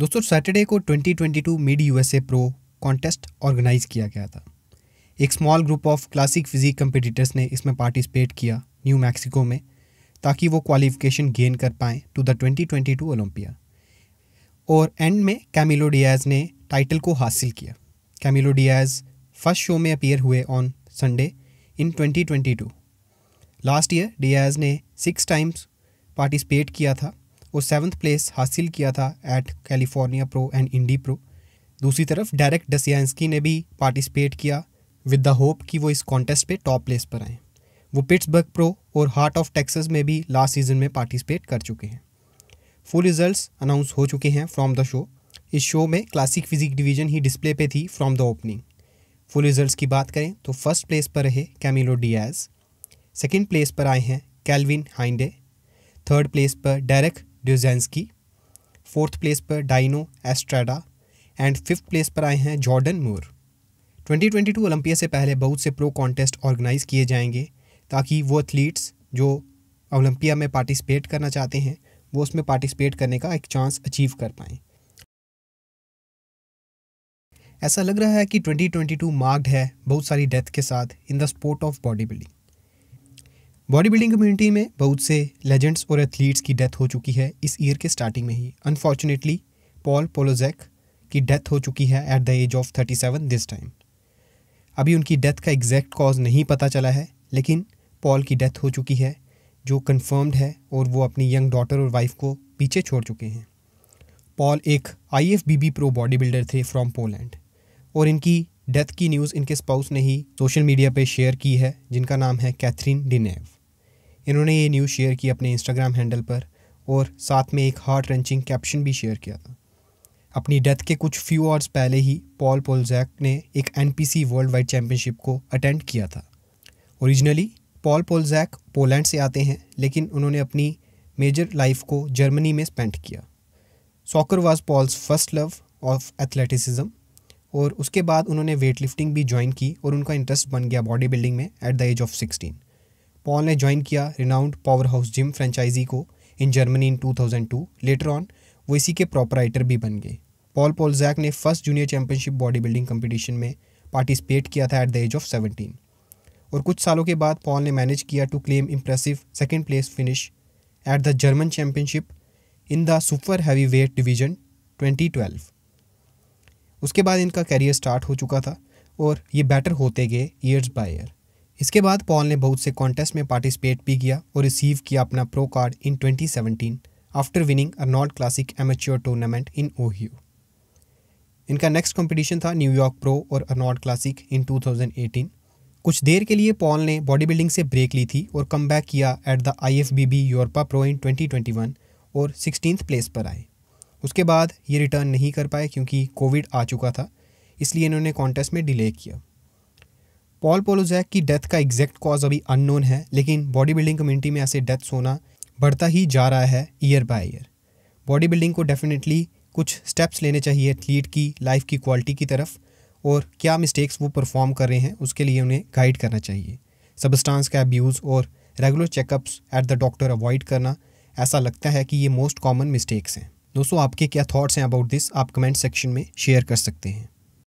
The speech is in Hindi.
दोस्तों सैटरडे को 2022 mid USA pro contest organise किया गया था एक small group of classic physique competitors ने इसमें पार्टिसिपेट किया न्यू मैक्सिको में ताकि वो क्वालिफिकेशन गेन कर पाएँ टू द 2022 ओलंपिया और एंड में कैमिलो डियाज ने टाइटल को हासिल किया कैमिलो डियाज फर्स्ट शो में अपीयर हुए on Sunday in 2022 last year Diaz ने सिक्स टाइम्स पार्टिसिपेट किया था और सेवन्थ प्लेस हासिल किया था at California pro and Indy pro दूसरी तरफ डायरेक्ट डसियांसकी ने भी पार्टिसिपेट किया विद द होप कि वो इस कॉन्टेस्ट पे टॉप प्लेस पर आएँ वो पिट्सबर्ग प्रो और हार्ट ऑफ टेक्सस में भी लास्ट सीजन में पार्टिसिपेट कर चुके हैं फुल रिजल्ट्स अनाउंस हो चुके हैं फ्रॉम द शो इस शो में क्लासिक फिजिक डिवीजन ही डिस्प्ले पे थी from the opening full results की बात करें तो फर्स्ट प्लेस पर रहे कैमिलो डियाज सेकेंड प्लेस पर आए हैं कैलविन हाइंडे थर्ड प्लेस पर डायरेक्ट ड्यूजेंसकी फोर्थ प्लेस पर Dino Estrada and fifth place पर आए हैं जॉर्डन मोर 2022 ओलंपिया से पहले बहुत से प्रो कॉन्टेस्ट ऑर्गेनाइज किए जाएंगे ताकि वो एथलीट्स जो ओलंपिया में पार्टिसिपेट करना चाहते हैं वो उसमें पार्टिसिपेट करने का एक चांस अचीव कर पाएँ ऐसा लग रहा है कि 2022 मार्क्ड है बहुत सारी डेथ के साथ in the sport of bodybuilding bodybuilding community में बहुत से लेजेंड्स और एथलीट्स की डेथ हो चुकी है इस ईयर के स्टार्टिंग में ही अनफॉर्चुनेटली पॉल पोलोजैक की डेथ हो चुकी है at the age of thirty seven this time अभी उनकी डेथ का एग्जैक्ट कॉज नहीं पता चला है लेकिन पॉल की डेथ हो चुकी है जो कन्फर्म्ड है और वो अपनी यंग डॉटर और वाइफ को पीछे छोड़ चुके हैं पॉल एक I F B B pro bodybuilder थे फ्रॉम पोलैंड और इनकी डेथ की न्यूज़ इनके स्पाउस ने ही सोशल मीडिया पे शेयर की है जिनका नाम है कैथरीन डिनेव इन्होंने ये न्यूज़ शेयर की अपने इंस्टाग्राम हैंडल पर और साथ में एक हार्ट रेंचिंग कैप्शन भी शेयर किया था अपनी डेथ के कुछ फ्यू आवर्स पहले ही पॉल पोलजैक ने एक एन वर्ल्ड वाइड चैम्पियनशिप को अटेंड किया था ओरिजिनली पॉल पोलजैक पोलैंड से आते हैं लेकिन उन्होंने अपनी मेजर लाइफ को जर्मनी में स्पेंड किया soccer was Paul's first love of athleticism और उसके बाद उन्होंने वेट लिफ्टिंग भी ज्वाइन की और उनका इंटरेस्ट बन गया बॉडी बिल्डिंग में at the age of sixteen Paul ने ज्वाइन किया renowned powerhouse gym franchise को in Germany in 2002 later on वो इसी के प्रॉपराइटर भी बन गए पॉल पॉल जैक ने first junior championship bodybuilding competition में पार्टिसिपेट किया था at the age of seventeen और कुछ सालों के बाद पॉल ने मैनेज किया to claim impressive second place finish at the German championship in the super heavyweight division 2012 उसके बाद इनका करियर स्टार्ट हो चुका था और ये बेटर होते गए ईयर्स बाय ईयर इसके बाद पॉल ने बहुत से कॉन्टेस्ट में पार्टिसिपेट भी किया और रिसीव किया अपना pro card in 2017 after winning Arnold classic amateur tournament in Ohio इनका नेक्स्ट कंपटीशन था न्यूयॉर्क प्रो और अर्नॉल्ड क्लासिक इन 2018 कुछ देर के लिए पॉल ने बॉडी बिल्डिंग से ब्रेक ली थी और कम बैक किया at the I F B B Europa pro in twenty और सिक्सटीन प्लेस पर आए उसके बाद ये रिटर्न नहीं कर पाए क्योंकि कोविड आ चुका था इसलिए इन्होंने कॉन्टेस्ट में डिले किया पॉल पोलोजैक की डेथ का एग्जैक्ट कॉज अभी अननोन है लेकिन बॉडी बिल्डिंग कम्युनिटी में ऐसे डेथ्स होना बढ़ता ही जा रहा है year by year bodybuilding को डेफिनेटली कुछ स्टेप्स लेने चाहिए एथलीट की लाइफ की क्वालिटी की तरफ और क्या मिस्टेक्स वो परफॉर्म कर रहे हैं उसके लिए उन्हें गाइड करना चाहिए सबस्टांस का अब्यूज़ और regular checkups at the doctor avoid करना ऐसा लगता है कि ये मोस्ट कॉमन मिस्टेक्स हैं दोस्तों आपके क्या थॉट्स हैं अबाउट दिस आप कमेंट सेक्शन में शेयर कर सकते हैं